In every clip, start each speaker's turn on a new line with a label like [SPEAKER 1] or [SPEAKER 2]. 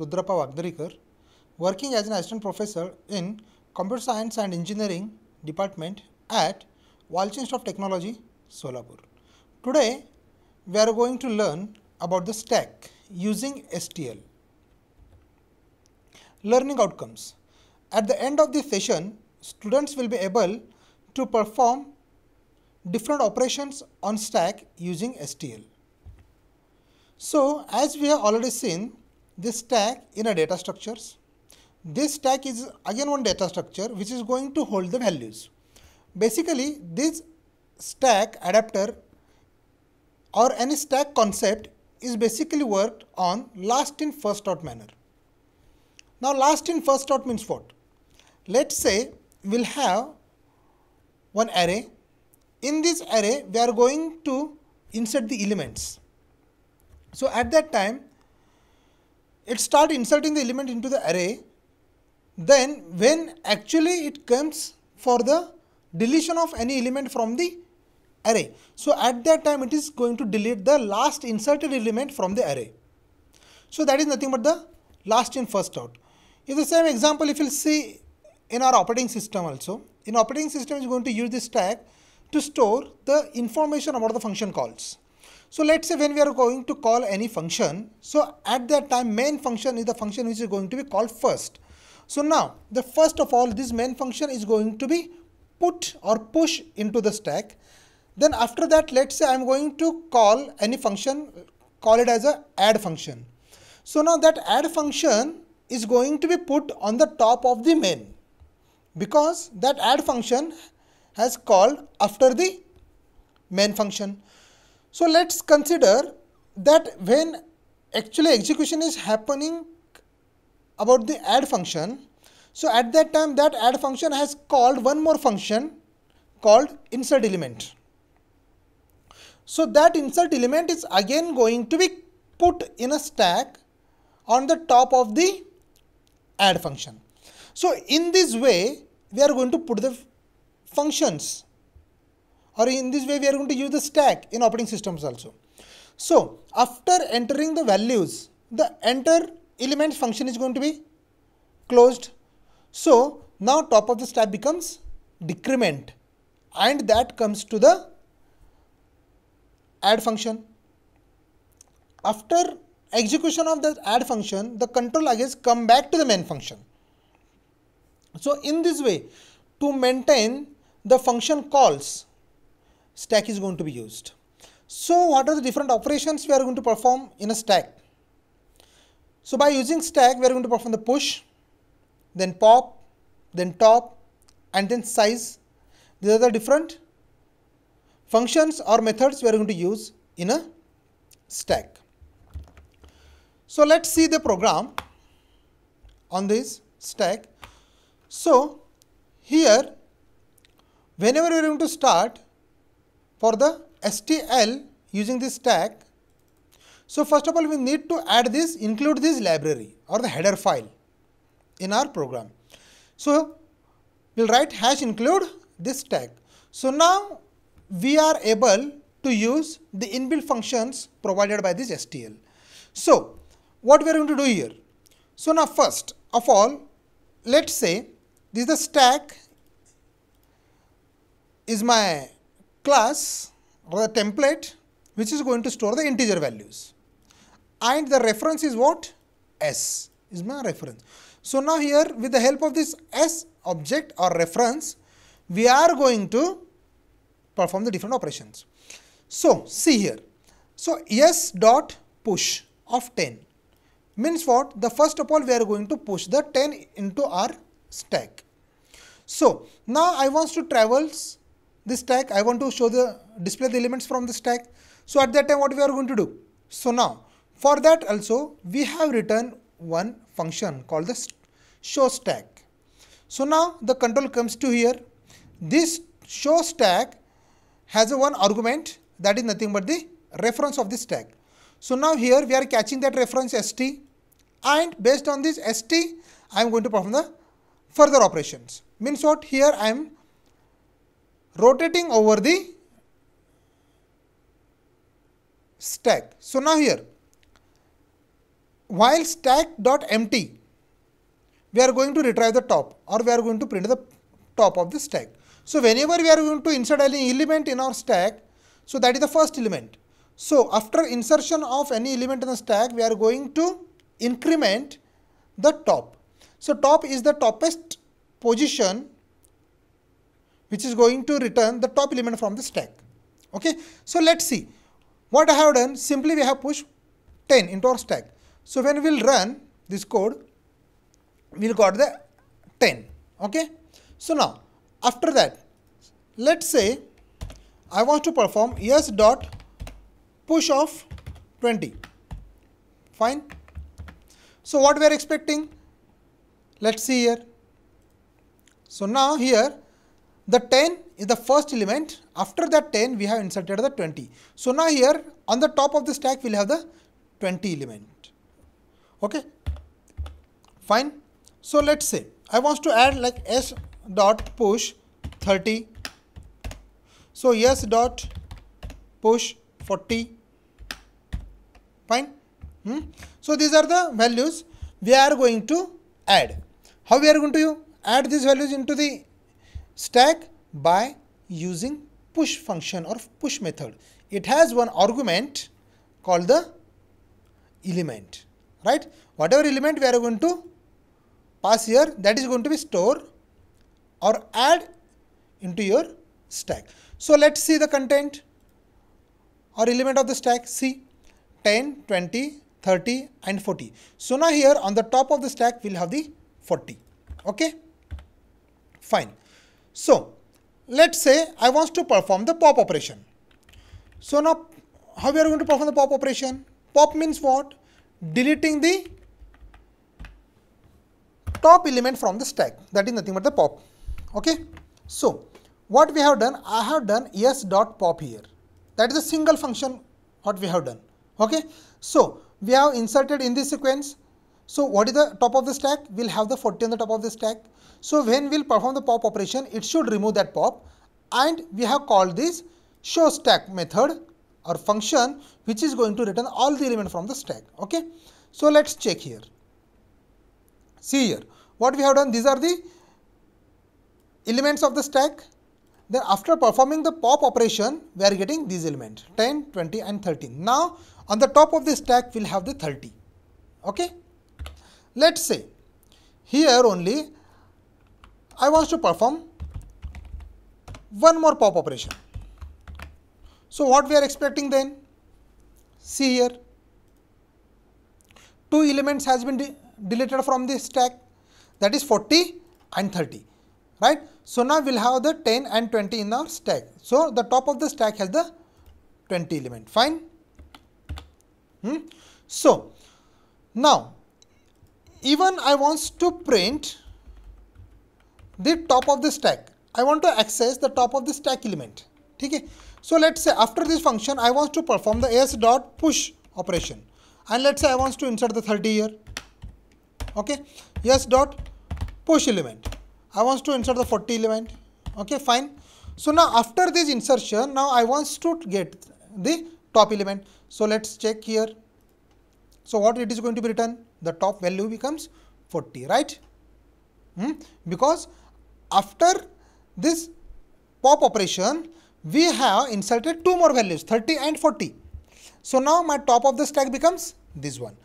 [SPEAKER 1] Rudrapa Wagdarikar, working as an assistant professor in Computer Science and Engineering Department at of Technology, Solapur. Today, we are going to learn about the stack using STL. Learning outcomes. At the end of this session, students will be able to perform different operations on stack using STL. So, as we have already seen, this stack in a data structures. This stack is again one data structure which is going to hold the values. Basically, this stack adapter or any stack concept is basically worked on last in first out manner. Now, last in first out means what? Let us say we will have one array. In this array, we are going to insert the elements. So, at that time, it start inserting the element into the array then when actually it comes for the deletion of any element from the array. So at that time it is going to delete the last inserted element from the array. So that is nothing but the last in first out. If the same example if you see in our operating system also, in operating system is going to use this tag to store the information about the function calls. So let's say when we are going to call any function, so at that time main function is the function which is going to be called first. So now the first of all this main function is going to be put or push into the stack. Then after that let's say I am going to call any function, call it as a add function. So now that add function is going to be put on the top of the main because that add function has called after the main function. So, let us consider that when actually execution is happening about the add function. So, at that time that add function has called one more function called insert element. So, that insert element is again going to be put in a stack on the top of the add function. So, in this way we are going to put the functions or in this way we are going to use the stack in operating systems also. So after entering the values, the enter elements function is going to be closed. So now top of the stack becomes decrement and that comes to the add function. After execution of the add function, the control again come back to the main function. So in this way, to maintain the function calls stack is going to be used. So what are the different operations we are going to perform in a stack? So by using stack, we are going to perform the push, then pop, then top, and then size. These are the different functions or methods we are going to use in a stack. So let's see the program on this stack. So here, whenever we are going to start, for the STL using this stack. So first of all, we need to add this, include this library or the header file in our program. So we'll write hash include this tag. So now we are able to use the inbuilt functions provided by this STL. So what we are going to do here? So now first of all, let's say this is the stack is my class or the template which is going to store the integer values and the reference is what s is my reference so now here with the help of this s object or reference we are going to perform the different operations so see here so s dot push of 10 means what the first of all we are going to push the 10 into our stack so now i wants to traverse this stack I want to show the display the elements from the stack so at that time what we are going to do so now for that also we have written one function called the show stack so now the control comes to here this show stack has a one argument that is nothing but the reference of the stack so now here we are catching that reference st and based on this st I am going to perform the further operations means what here I am rotating over the stack. So now here while stack dot empty we are going to retrieve the top or we are going to print the top of the stack. So whenever we are going to insert any element in our stack so that is the first element. So after insertion of any element in the stack we are going to increment the top. So top is the topest position which is going to return the top element from the stack. Okay. So let's see. What I have done, simply we have pushed 10 into our stack. So when we'll run this code, we'll got the 10. Okay. So now, after that, let's say I want to perform yes dot push of 20. Fine. So what we are expecting? Let's see here. So now here the 10 is the first element. After that 10, we have inserted the 20. So now here on the top of the stack, we'll have the 20 element. Okay. Fine. So let's say I want to add like s dot push 30. So s dot push 40. Fine. Hmm. So these are the values we are going to add. How we are going to add these values into the stack by using push function or push method. It has one argument called the element, right? Whatever element we are going to pass here, that is going to be store or add into your stack. So let's see the content or element of the stack. See 10, 20, 30 and 40. So now here on the top of the stack we'll have the 40. Okay. Fine. So, let us say I want to perform the pop operation. So, now how we are going to perform the pop operation? Pop means what? Deleting the top element from the stack that is nothing but the pop. Okay. So, what we have done? I have done s dot pop here that is a single function what we have done. Okay. So, we have inserted in this sequence so what is the top of the stack? We'll have the 40 on the top of the stack. So when we'll perform the pop operation, it should remove that pop and we have called this show stack method or function which is going to return all the element from the stack. Okay. So let's check here. See here what we have done these are the elements of the stack then after performing the pop operation we are getting these elements 10 20 and 13 now on the top of the stack we'll have the 30 okay let us say here only I want to perform one more pop operation. So, what we are expecting then? See here, two elements has been de deleted from the stack that is 40 and 30, right. So, now we will have the 10 and 20 in our stack. So, the top of the stack has the 20 element, fine. Hmm? So, now even I wants to print the top of the stack. I want to access the top of the stack element. Okay. So let's say after this function, I want to perform the s dot push operation, and let's say I wants to insert the 30 here. Okay, s dot push element. I wants to insert the 40 element. Okay, fine. So now after this insertion, now I wants to get the top element. So let's check here. So what it is going to be written? the top value becomes 40 right hmm? because after this pop operation we have inserted two more values 30 and 40 so now my top of the stack becomes this one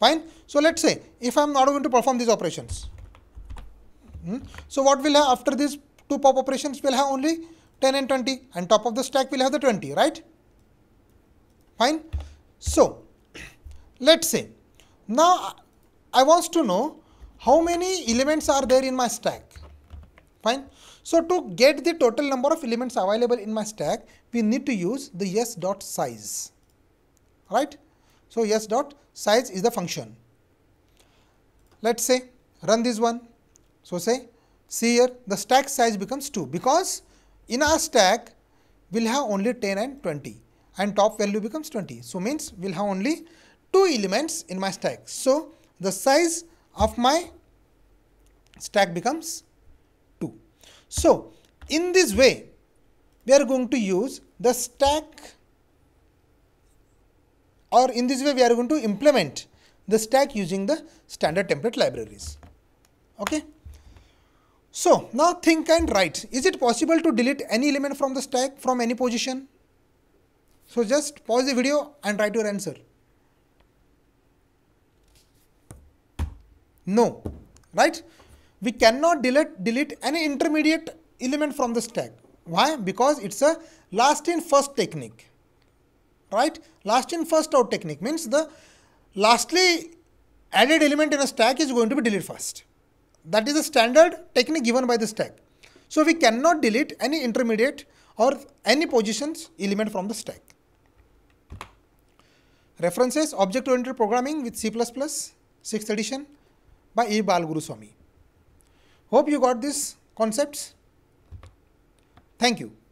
[SPEAKER 1] fine so let's say if i'm not going to perform these operations hmm? so what will have after these two pop operations will have only 10 and 20 and top of the stack will have the 20 right fine so let's say now, I wants to know how many elements are there in my stack. Fine. So, to get the total number of elements available in my stack, we need to use the s dot size. Right. So, s dot size is the function. Let us say run this one. So, say see here the stack size becomes 2 because in our stack we will have only 10 and 20 and top value becomes 20. So, means we will have only two elements in my stack. So, the size of my stack becomes 2. So, in this way, we are going to use the stack or in this way we are going to implement the stack using the standard template libraries. Okay. So, now think and write. Is it possible to delete any element from the stack from any position? So, just pause the video and write your answer. No, right? We cannot delete, delete any intermediate element from the stack. Why? Because it's a last in first technique, right? Last in first out technique means the lastly added element in a stack is going to be deleted first. That is the standard technique given by the stack. So we cannot delete any intermediate or any positions element from the stack. References Object Oriented Programming with C++, 6th edition by E. Balguru Swami. Hope you got these concepts. Thank you.